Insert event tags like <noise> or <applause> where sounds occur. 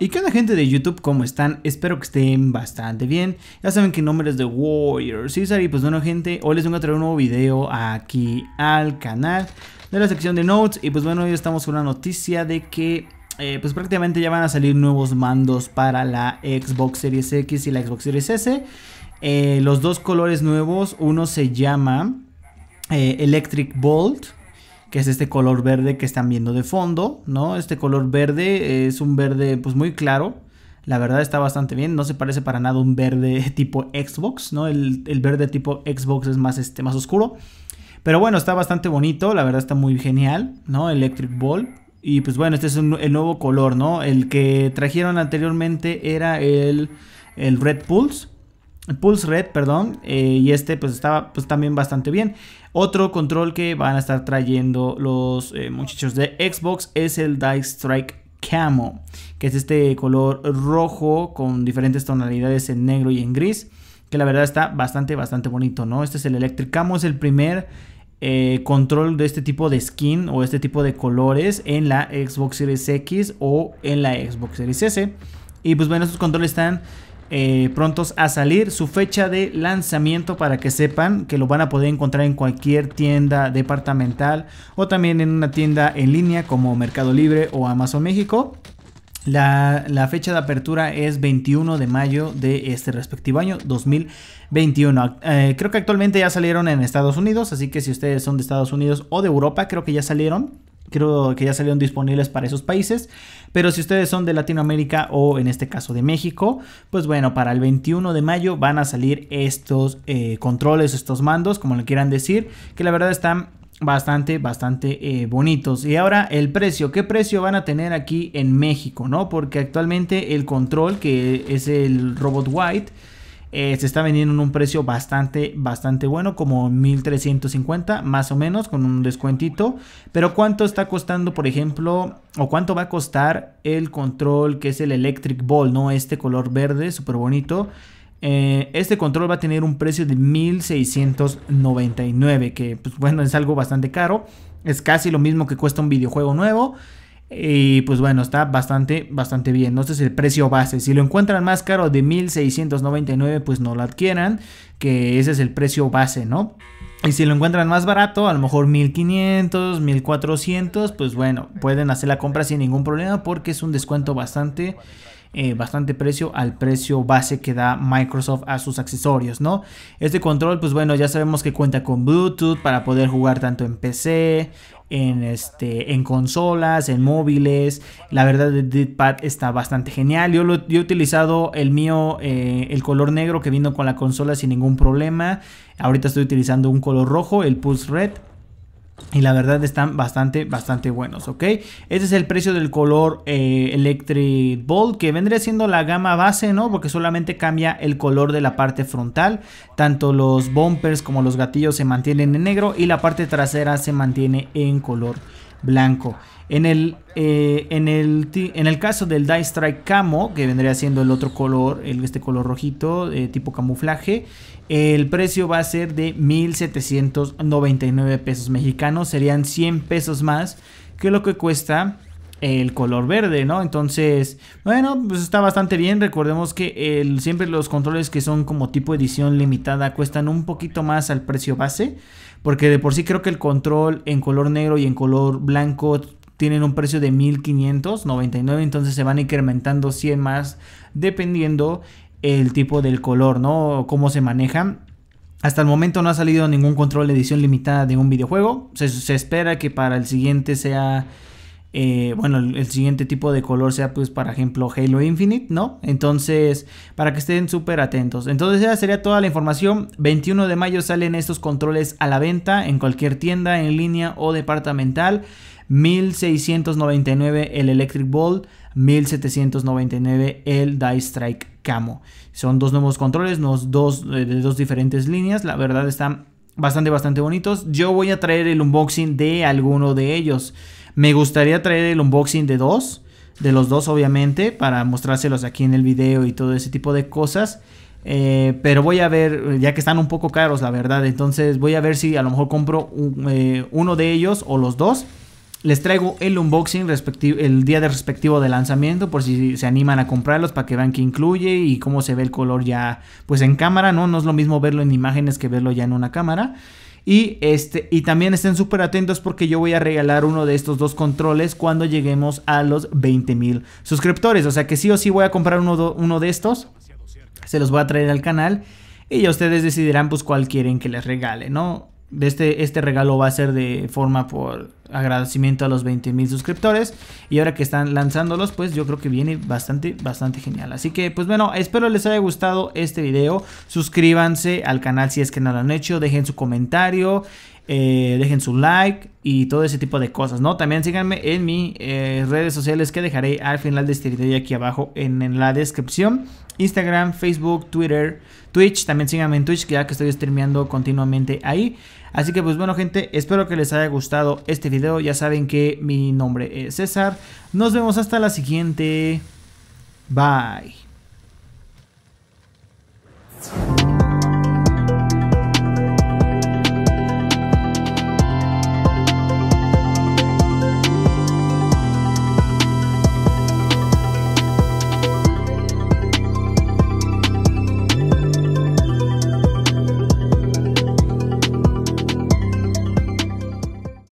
¿Y qué onda gente de YouTube? ¿Cómo están? Espero que estén bastante bien. Ya saben que nombre es The Warrior César y pues bueno gente, hoy les vengo a traer un nuevo video aquí al canal de la sección de Notes y pues bueno hoy estamos con una noticia de que eh, pues prácticamente ya van a salir nuevos mandos para la Xbox Series X y la Xbox Series S. Eh, los dos colores nuevos, uno se llama eh, Electric Bolt que es este color verde que están viendo de fondo, ¿no? Este color verde es un verde pues muy claro, la verdad está bastante bien, no se parece para nada a un verde <laughs> tipo Xbox, ¿no? El, verde tipo Xbox es más, este, más oscuro, pero bueno, está bastante bonito, la verdad está muy genial, ¿no? Electric Ball. Y pues bueno, este es el nuevo color, ¿no? El que trajeron anteriormente era el, el Red Pulse. Pulse Red, perdón, eh, y este pues estaba pues también bastante bien. Otro control que van a estar trayendo los eh, muchachos de Xbox es el Dice Strike Camo, que es este color rojo con diferentes tonalidades en negro y en gris, que la verdad está bastante, bastante bonito, ¿no? Este es el Electric Camo, es el primer eh, control de este tipo de skin o este tipo de colores en la Xbox Series X o en la Xbox Series S. Y pues bueno, estos controles están eh, prontos a salir. Su fecha de lanzamiento para que sepan que lo van a poder encontrar en cualquier tienda departamental o también en una tienda en línea como Mercado Libre o Amazon México. La, fecha de apertura es 21 de mayo de este respectivo año 2021. Eh, creo que actualmente ya salieron en Estados Unidos, así que si ustedes son de Estados Unidos o de Europa, creo que ya salieron. Creo que ya salieron disponibles para esos países. Pero si ustedes son de Latinoamérica o en este caso de México, pues bueno, para el 21 de mayo van a salir estos eh, controles, estos mandos, como le quieran decir, que la verdad están bastante, bastante eh, bonitos. Y ahora el precio, ¿qué precio van a tener aquí en México? ¿No? Porque actualmente el control, que es el Robot White eh, se está vendiendo en un precio bastante, bastante bueno, como 1350 más o menos, con un descuentito. Pero ¿cuánto está costando, por ejemplo, o cuánto va a costar el control que es el Electric Ball, ¿no? Este color verde, súper bonito. Eh, este control va a tener un precio de 1699, que pues, bueno, es algo bastante caro. Es casi lo mismo que cuesta un videojuego nuevo. Y pues bueno, está bastante, bastante bien. ¿no? Este es el precio base. Si lo encuentran más caro de 1699, pues no lo adquieran. Que ese es el precio base, ¿no? Y si lo encuentran más barato, a lo mejor 1500, 1400, pues bueno, pueden hacer la compra sin ningún problema porque es un descuento bastante, eh, bastante precio al precio base que da Microsoft a sus accesorios, ¿no? Este control, pues bueno, ya sabemos que cuenta con Bluetooth para poder jugar tanto en PC, en, este, en consolas, en móviles. La verdad, el Deadpad está bastante genial. Yo, lo, he utilizado el mío, eh, el color negro que vino con la consola sin ningún problema. Ahorita estoy utilizando un color rojo, el Pulse Red. Y la verdad están bastante, bastante buenos, ¿ok? Este es el precio del color eh, Electric Bolt que vendría siendo la gama base, ¿no? Porque solamente cambia el color de la parte frontal. Tanto los bumpers como los gatillos se mantienen en negro y la parte trasera se mantiene en color blanco. En el, eh, en, el, en el caso del Dice Strike Camo, que vendría siendo el otro color, el, este color rojito, eh, tipo camuflaje, el precio va a ser de 1.799 pesos mexicanos, serían 100 pesos más que lo que cuesta el color verde, ¿no? Entonces, bueno, pues está bastante bien. Recordemos que siempre los controles que son como tipo edición limitada cuestan un poquito más al precio base porque de por sí creo que el control en color negro y en color blanco tienen un precio de 1599, entonces se van incrementando 100 más dependiendo el tipo del color, ¿no? Cómo se maneja. Hasta el momento no ha salido ningún control de edición limitada de un videojuego. Se, se espera que para el siguiente sea eh, bueno, el, siguiente tipo de color sea, pues, por ejemplo, Halo Infinite, ¿no? Entonces, para que estén súper atentos. Entonces, esa sería toda la información. 21 de mayo salen estos controles a la venta en cualquier tienda en línea o departamental. 1699 el Electric Ball, 1799 el Dice Strike Camo. Son dos nuevos controles, dos, eh, de dos diferentes líneas. La verdad están bastante, bastante bonitos. Yo voy a traer el unboxing de alguno de ellos. Me gustaría traer el unboxing de dos, de los dos obviamente, para mostrárselos aquí en el video y todo ese tipo de cosas. Eh, pero voy a ver, ya que están un poco caros, la verdad. Entonces voy a ver si a lo mejor compro eh, uno de ellos o los dos. Les traigo el unboxing el día de respectivo de lanzamiento por si se animan a comprarlos para que vean qué incluye y cómo se ve el color ya pues en cámara, ¿no? No es lo mismo verlo en imágenes que verlo ya en una cámara. Y, este, y también estén súper atentos porque yo voy a regalar uno de estos dos controles cuando lleguemos a los 20 mil suscriptores. O sea que sí o sí voy a comprar uno, uno de estos. Se los voy a traer al canal. Y ya ustedes decidirán pues cuál quieren que les regale, ¿no? De este, este regalo va a ser de forma por agradecimiento a los 20 mil suscriptores. Y ahora que están lanzándolos, pues yo creo que viene bastante, bastante genial. Así que, pues bueno, espero les haya gustado este video. Suscríbanse al canal si es que no lo han hecho. Dejen su comentario. Eh, dejen su like y todo ese tipo de cosas, ¿no? También síganme en mis eh, redes sociales que dejaré al final de este video y aquí abajo en, en, la descripción. Instagram, Facebook, Twitter, Twitch, también síganme en Twitch, que ya que estoy streameando continuamente ahí. Así que pues bueno gente, espero que les haya gustado este video. Ya saben que mi nombre es César. Nos vemos hasta la siguiente. Bye.